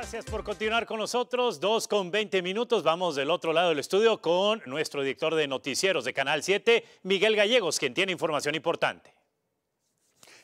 Gracias por continuar con nosotros. Dos con 20 minutos. Vamos del otro lado del estudio con nuestro director de noticieros de Canal 7, Miguel Gallegos, quien tiene información importante.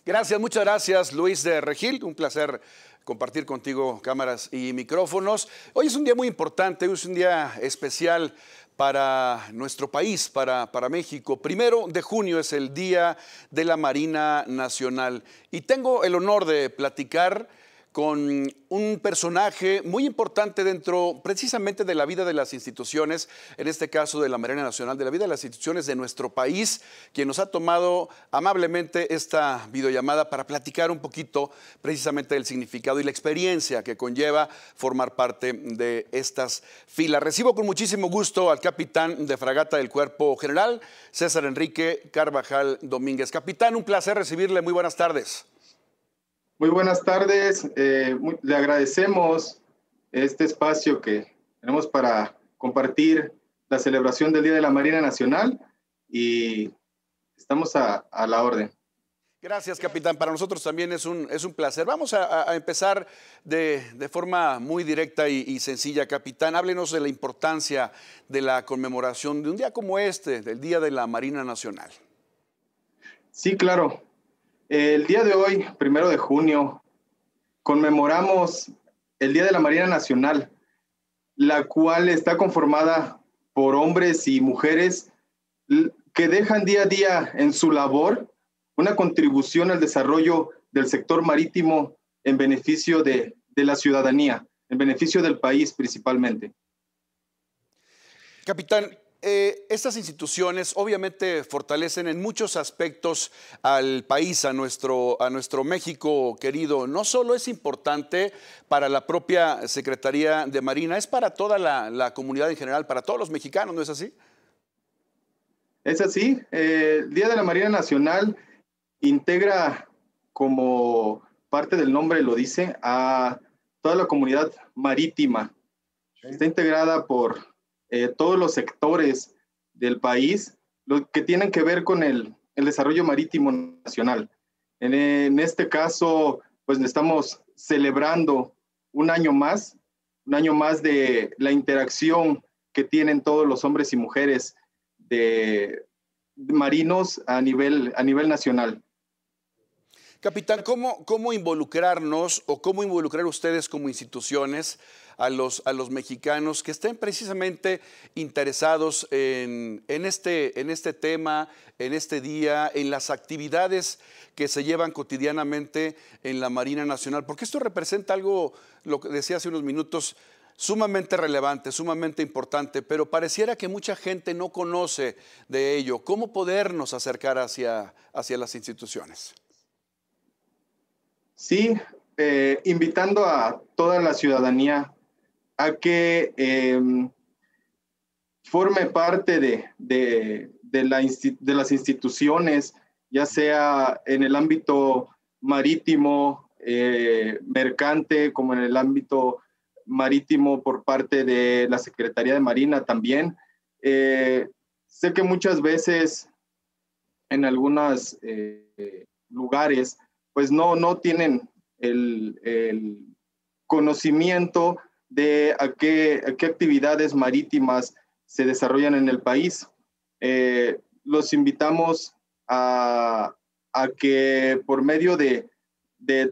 Gracias, muchas gracias Luis de Regil, un placer compartir contigo cámaras y micrófonos. Hoy es un día muy importante, es un día especial para nuestro país, para, para México. Primero de junio es el Día de la Marina Nacional y tengo el honor de platicar con un personaje muy importante dentro precisamente de la vida de las instituciones, en este caso de la Marina Nacional, de la vida de las instituciones de nuestro país, quien nos ha tomado amablemente esta videollamada para platicar un poquito precisamente del significado y la experiencia que conlleva formar parte de estas filas. Recibo con muchísimo gusto al capitán de fragata del Cuerpo General, César Enrique Carvajal Domínguez. Capitán, un placer recibirle, muy buenas tardes. Muy buenas tardes. Eh, le agradecemos este espacio que tenemos para compartir la celebración del Día de la Marina Nacional y estamos a, la orden. Gracias, capitán. Para nosotros también es un, es un placer. Vamos a, empezar de, de, forma muy directa y, y, sencilla, capitán. Háblenos de la importancia de la conmemoración de un día como este, del Día de la Marina Nacional. Sí, claro. El día de hoy, primero de junio, conmemoramos el Día de la Marina Nacional, la cual está conformada por hombres y mujeres que dejan día a día en su labor una contribución al desarrollo del sector marítimo en beneficio de, la ciudadanía, en beneficio del país principalmente. Capitán, eh, estas instituciones obviamente fortalecen en muchos aspectos al país, a nuestro, a nuestro México querido. No solo es importante para la propia Secretaría de Marina, es para toda la, comunidad en general, para todos los mexicanos, ¿no es así? Es así. el eh, Día de la Marina Nacional integra, como parte del nombre lo dice, a toda la comunidad marítima. Está integrada por eh, todos los sectores del país lo que tienen que ver con el, desarrollo marítimo nacional. En, este caso, pues estamos celebrando un año más, un año más de la interacción que tienen todos los hombres y mujeres de, marinos a nivel, a nivel nacional. Capitán, ¿cómo, involucrarnos o cómo involucrar ustedes como instituciones a los, mexicanos que estén precisamente interesados este, en, este, tema, en este día, en las actividades que se llevan cotidianamente en la Marina Nacional? Porque esto representa algo, lo que decía hace unos minutos, sumamente relevante, sumamente importante, pero pareciera que mucha gente no conoce de ello. ¿Cómo podernos acercar hacia, hacia las instituciones? Sí, eh, invitando a toda la ciudadanía a que em, forme parte de, las instituciones, ya sea en el ámbito marítimo, eh, mercante, como en el ámbito marítimo por parte de la Secretaría de Marina también. Eh, sé que muchas veces en algunos lugares pues no, no tienen el, conocimiento de a qué, actividades marítimas se desarrollan en el país. Eh, los invitamos a, que por medio de,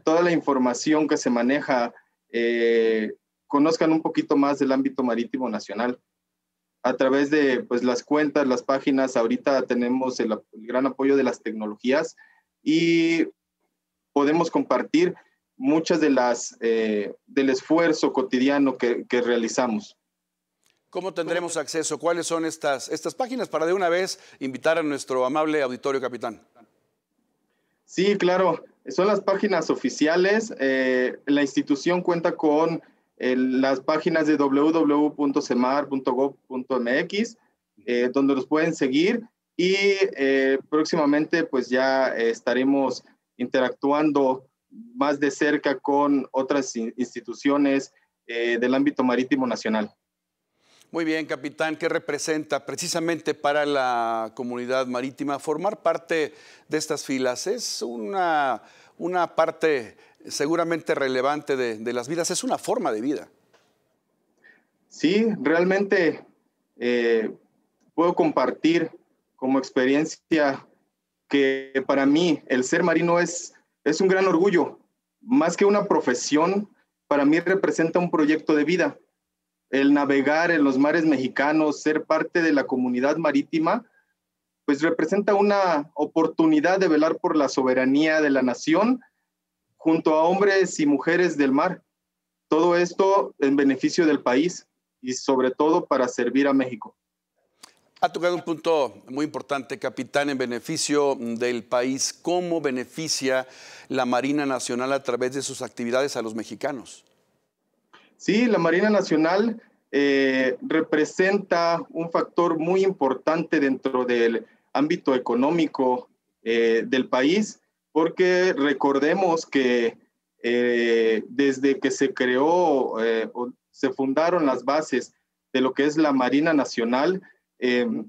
toda la información que se maneja, eh, conozcan un poquito más del ámbito marítimo nacional. A través de pues, las cuentas, las páginas, ahorita tenemos el, el gran apoyo de las tecnologías y podemos compartir muchas de las eh, del esfuerzo cotidiano que, realizamos. ¿Cómo tendremos acceso? ¿Cuáles son estas, estas páginas para de una vez invitar a nuestro amable auditorio capitán? Sí, claro. Son las páginas oficiales. Eh, la institución cuenta con eh, las páginas de www.semar.gov.mx, donde los pueden seguir y próximamente pues ya estaremos interactuando más de cerca con otras instituciones eh, del ámbito marítimo nacional. Muy bien, capitán, ¿qué representa precisamente para la comunidad marítima formar parte de estas filas? Es una, una parte seguramente relevante de, las vidas, es una forma de vida. Sí, realmente eh, puedo compartir como experiencia que para mí el ser marino es, es un gran orgullo. Más que una profesión, para mí representa un proyecto de vida. El navegar en los mares mexicanos, ser parte de la comunidad marítima, pues representa una oportunidad de velar por la soberanía de la nación junto a hombres y mujeres del mar. Todo esto en beneficio del país y sobre todo para servir a México. Ha tocado un punto muy importante, capitán, en beneficio del país. ¿Cómo beneficia la Marina Nacional a través de sus actividades a los mexicanos? Sí, la Marina Nacional eh, representa un factor muy importante dentro del ámbito económico eh, del país, porque recordemos que eh, desde que se creó, o se fundaron las bases de lo que es la Marina Nacional, Em,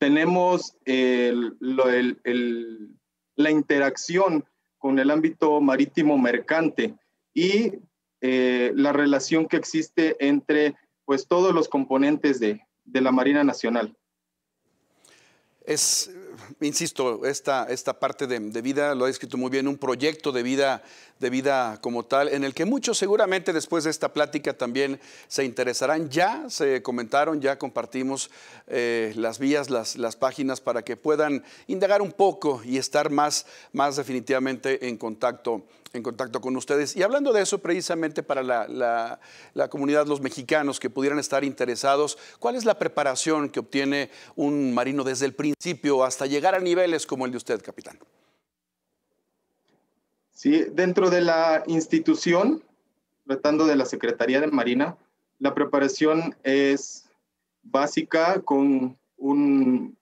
tenemos la interacción con el ámbito marítimo mercante y eh, la relación que existe entre pues, todos los componentes de, de la Marina Nacional. Es insisto, esta, esta parte de, vida lo ha escrito muy bien, un proyecto de vida, de vida como tal, en el que muchos seguramente después de esta plática también se interesarán. Ya se comentaron, ya compartimos eh, las vías, las, páginas para que puedan indagar un poco y estar más, más definitivamente en contacto en contacto con ustedes. Y hablando de eso, precisamente para la, la, comunidad, los mexicanos que pudieran estar interesados, ¿cuál es la preparación que obtiene un marino desde el principio hasta llegar a niveles como el de usted, capitán. Sí, dentro de la institución, tratando de la Secretaría de Marina, la preparación es básica con, un,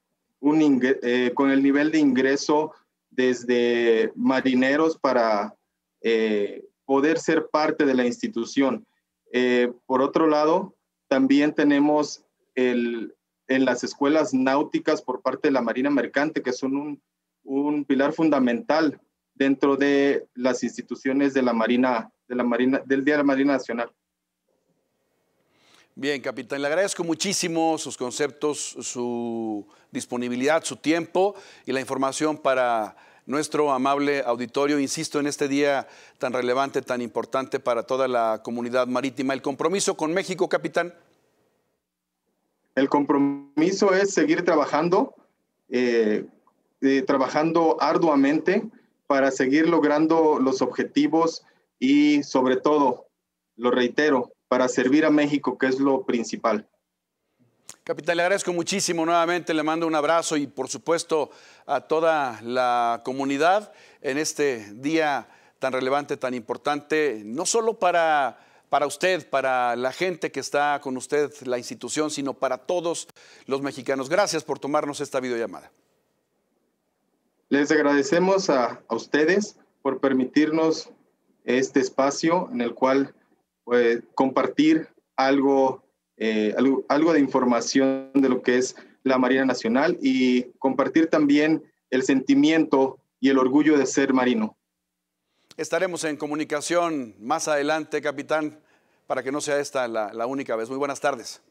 eh, con el nivel de ingreso desde marineros para eh, poder ser parte de la institución. Eh, por otro lado, también tenemos el, en las escuelas náuticas por parte de la Marina Mercante, que son un, pilar fundamental dentro de las instituciones de la Marina, de la Marina, del Día de la Marina Nacional. Bien, capitán, le agradezco muchísimo sus conceptos, su disponibilidad, su tiempo y la información para nuestro amable auditorio, insisto, en este día tan relevante, tan importante para toda la comunidad marítima. El compromiso con México, capitán. El compromiso es seguir trabajando, eh, eh, trabajando arduamente para seguir logrando los objetivos y sobre todo, lo reitero, para servir a México, que es lo principal. Capitán, le agradezco muchísimo nuevamente, le mando un abrazo y por supuesto a toda la comunidad en este día tan relevante, tan importante, no solo para para usted, para la gente que está con usted, la institución, sino para todos los mexicanos. Gracias por tomarnos esta videollamada. Les agradecemos a, ustedes por permitirnos este espacio en el cual pues, compartir eh, algo, algo de información de lo que es la Marina Nacional y compartir también el sentimiento y el orgullo de ser marino. Estaremos en comunicación más adelante, capitán, para que no sea esta la, única vez. Muy buenas tardes.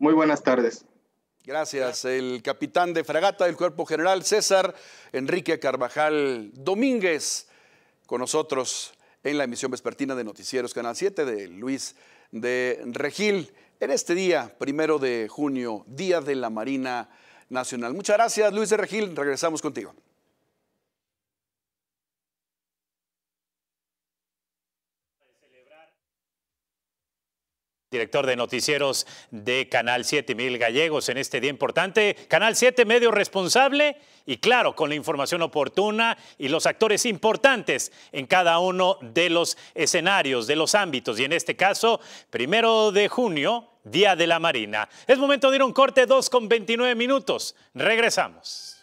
Muy buenas tardes. Gracias. El capitán de fragata del Cuerpo General, César Enrique Carvajal Domínguez, con nosotros en la emisión vespertina de Noticieros Canal 7 de Luis de Regil, en este día, primero de junio, Día de la Marina Nacional. Muchas gracias, Luis de Regil. Regresamos contigo. director de noticieros de Canal 7, Gallegos, en este día importante. Canal 7, medio responsable y claro, con la información oportuna y los actores importantes en cada uno de los escenarios, de los ámbitos. Y en este caso, primero de junio, Día de la Marina. Es momento de ir a un corte 2 con 29 minutos. Regresamos.